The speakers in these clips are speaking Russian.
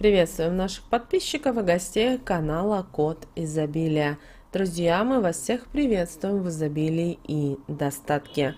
Приветствуем наших подписчиков и гостей канала Код Изобилия. Друзья, мы вас всех приветствуем в изобилии и достатке.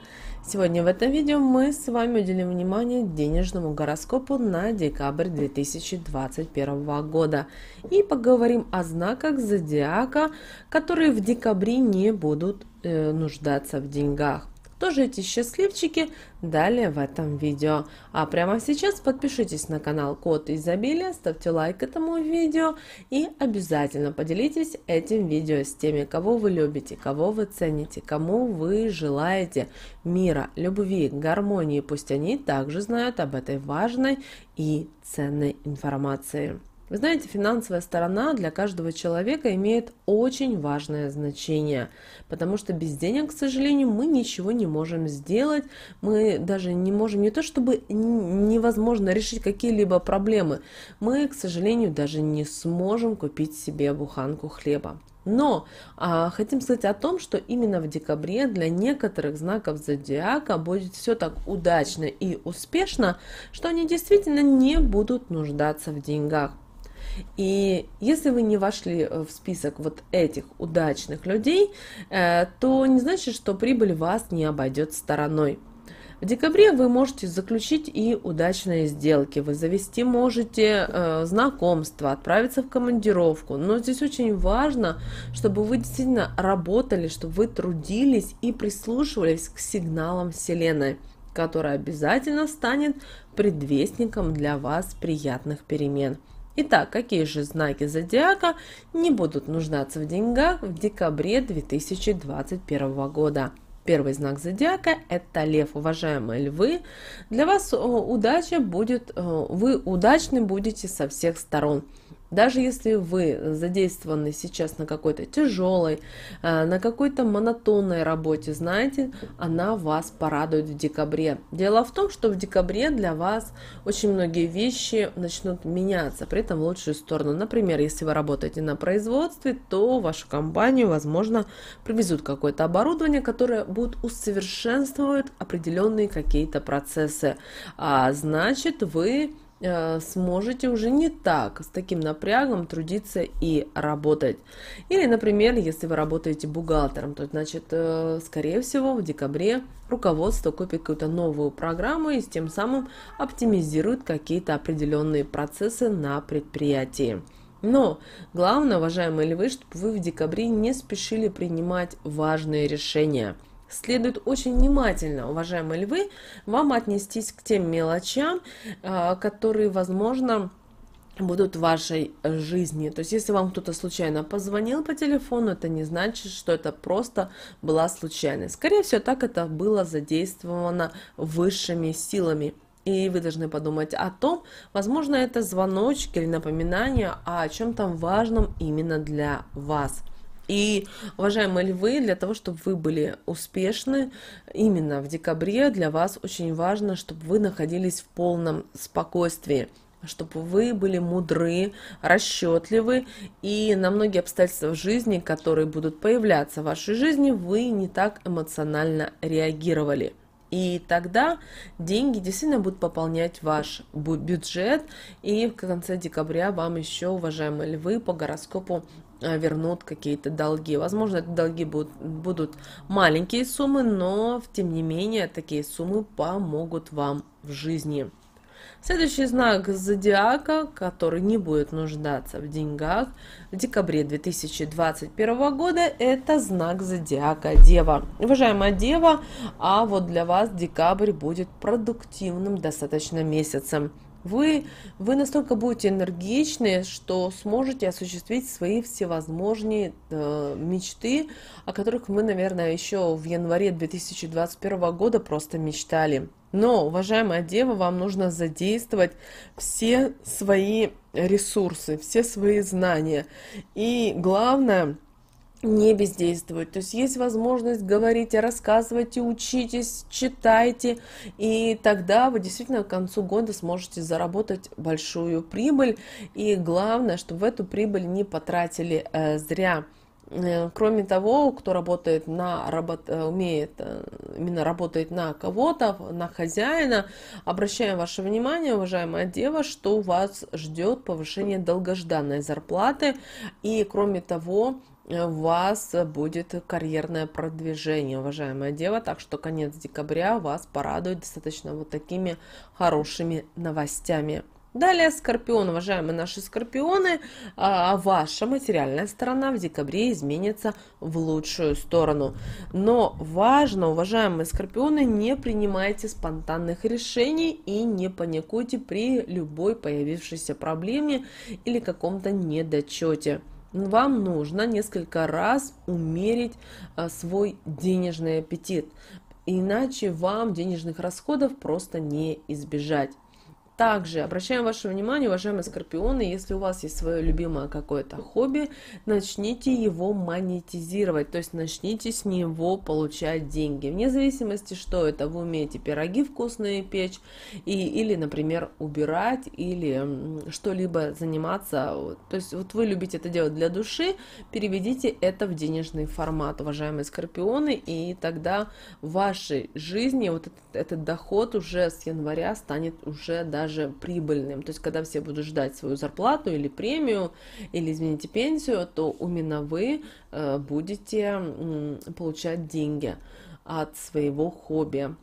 Сегодня в этом видео мы с вами уделим внимание денежному гороскопу на декабрь 2021 года и поговорим о знаках зодиака, которые в декабре не будут э, нуждаться в деньгах тоже эти счастливчики, далее в этом видео. А прямо сейчас подпишитесь на канал Код Изобилия, ставьте лайк этому видео и обязательно поделитесь этим видео с теми, кого вы любите, кого вы цените, кому вы желаете мира, любви, гармонии. Пусть они также знают об этой важной и ценной информации. Вы знаете, финансовая сторона для каждого человека имеет очень важное значение, потому что без денег, к сожалению, мы ничего не можем сделать, мы даже не можем не то чтобы невозможно решить какие-либо проблемы, мы, к сожалению, даже не сможем купить себе буханку хлеба. Но а, хотим сказать о том, что именно в декабре для некоторых знаков зодиака будет все так удачно и успешно, что они действительно не будут нуждаться в деньгах. И если вы не вошли э, в список вот этих удачных людей, э, то не значит, что прибыль вас не обойдет стороной. В декабре вы можете заключить и удачные сделки, вы завести можете э, знакомство, отправиться в командировку. Но здесь очень важно, чтобы вы действительно работали, чтобы вы трудились и прислушивались к сигналам Вселенной, которая обязательно станет предвестником для вас приятных перемен. Итак, какие же знаки зодиака не будут нуждаться в деньгах в декабре 2021 года? Первый знак зодиака – это лев, уважаемые львы. Для вас э, удача будет, э, вы удачны будете со всех сторон. Даже если вы задействованы сейчас на какой-то тяжелой, э, на какой-то монотонной работе, знаете, она вас порадует в декабре. Дело в том, что в декабре для вас очень многие вещи начнут меняться, при этом в лучшую сторону. Например, если вы работаете на производстве, то вашу компанию, возможно, привезут какое-то оборудование, которое будет усовершенствовать определенные какие-то процессы. А значит, вы Э, сможете уже не так с таким напрягом трудиться и работать. Или, например, если вы работаете бухгалтером, то значит, э, скорее всего, в декабре руководство купит какую-то новую программу и тем самым оптимизирует какие-то определенные процессы на предприятии. Но главное, уважаемые львы, чтобы вы в декабре не спешили принимать важные решения – следует очень внимательно, уважаемые львы, вам отнестись к тем мелочам, а, которые, возможно, будут в вашей жизни. То есть, если вам кто-то случайно позвонил по телефону, это не значит, что это просто была случайность. Скорее всего, так это было задействовано высшими силами. И вы должны подумать о том, возможно, это звоночки или напоминания о чем-то важном именно для вас. И, уважаемые львы, для того, чтобы вы были успешны, именно в декабре для вас очень важно, чтобы вы находились в полном спокойствии чтобы вы были мудры, расчетливы, и на многие обстоятельства в жизни, которые будут появляться в вашей жизни, вы не так эмоционально реагировали. И тогда деньги действительно будут пополнять ваш бюджет. И в конце декабря вам еще, уважаемые львы, по гороскопу а, вернут какие-то долги. Возможно, это долги будут, будут маленькие суммы, но тем не менее такие суммы помогут вам в жизни. Следующий знак зодиака, который не будет нуждаться в деньгах в декабре 2021 года, это знак зодиака Дева. Уважаемая Дева, а вот для вас декабрь будет продуктивным достаточно месяцем. Вы, вы настолько будете энергичны, что сможете осуществить свои всевозможные э, мечты, о которых мы, наверное, еще в январе 2021 года просто мечтали. Но, уважаемая дева, вам нужно задействовать все свои ресурсы, все свои знания. И главное – не бездействовать. То есть есть возможность говорить, рассказывайте, учитесь, читайте, и тогда вы действительно к концу года сможете заработать большую прибыль. И главное, чтобы эту прибыль не потратили э, зря. Э, кроме того, кто работает на работ... Э, умеет э, именно работает на кого-то, на хозяина, обращаем ваше внимание, уважаемая дева, что вас ждет повышение долгожданной зарплаты. И кроме того, у вас будет карьерное продвижение, уважаемая дева. Так что конец декабря вас порадует достаточно вот такими хорошими новостями. Далее Скорпион, уважаемые наши Скорпионы, а, а ваша материальная сторона в декабре изменится в лучшую сторону. Но важно, уважаемые Скорпионы, не принимайте спонтанных решений и не паникуйте при любой появившейся проблеме или каком-то недочете вам нужно несколько раз умерить а, свой денежный аппетит. Иначе вам денежных расходов просто не избежать. Также обращаем ваше внимание, уважаемые скорпионы, если у вас есть свое любимое какое-то хобби, начните его монетизировать, то есть начните с него получать деньги. Вне зависимости, что это, вы умеете пироги вкусные печь, и, или, например, убирать, или что-либо заниматься. То есть вот вы любите это делать для души, переведите это в денежный формат, уважаемые скорпионы, и тогда в вашей жизни вот этот, этот доход уже с января станет уже, да, даже прибыльным. То есть, когда все будут ждать свою зарплату или премию, или, извините, пенсию, то именно вы э, будете получать деньги от своего хобби.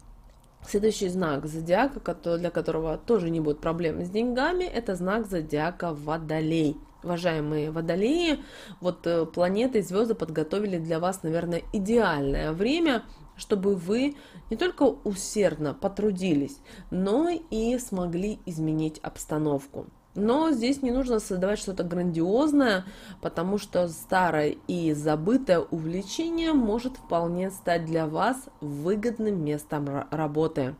Следующий знак зодиака, для которого тоже не будет проблем с деньгами, это знак зодиака Водолей. Уважаемые водолеи, вот э, планеты звезды подготовили для вас, наверное, идеальное время чтобы вы не только усердно потрудились, но и смогли изменить обстановку. Но здесь не нужно создавать что-то грандиозное, потому что старое и забытое увлечение может вполне стать для вас выгодным местом работы.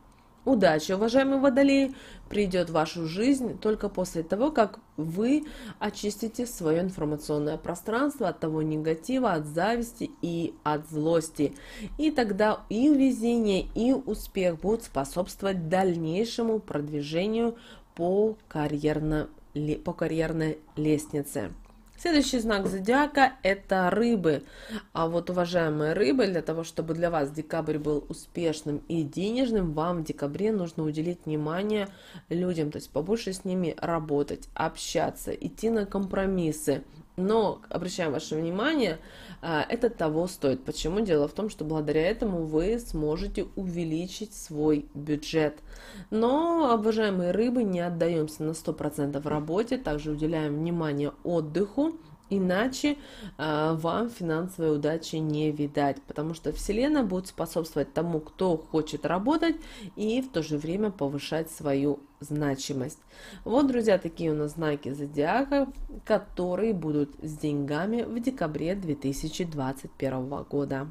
Удача, уважаемые водолеи, придет в вашу жизнь только после того, как вы очистите свое информационное пространство от того негатива, от зависти и от злости. И тогда и везение, и успех будут способствовать дальнейшему продвижению по карьерной, по карьерной лестнице. Следующий знак зодиака – это рыбы. А вот, уважаемые рыбы, для того, чтобы для вас декабрь был успешным и денежным, вам в декабре нужно уделить внимание людям, то есть побольше с ними работать, общаться, идти на компромиссы – но, обращаем ваше внимание, а, это того стоит. Почему? Дело в том, что благодаря этому вы сможете увеличить свой бюджет. Но, обожаемые рыбы, не отдаемся на 100% работе, также уделяем внимание отдыху. Иначе э, вам финансовой удачи не видать, потому что Вселенная будет способствовать тому, кто хочет работать и в то же время повышать свою значимость. Вот, друзья, такие у нас знаки зодиака, которые будут с деньгами в декабре 2021 года.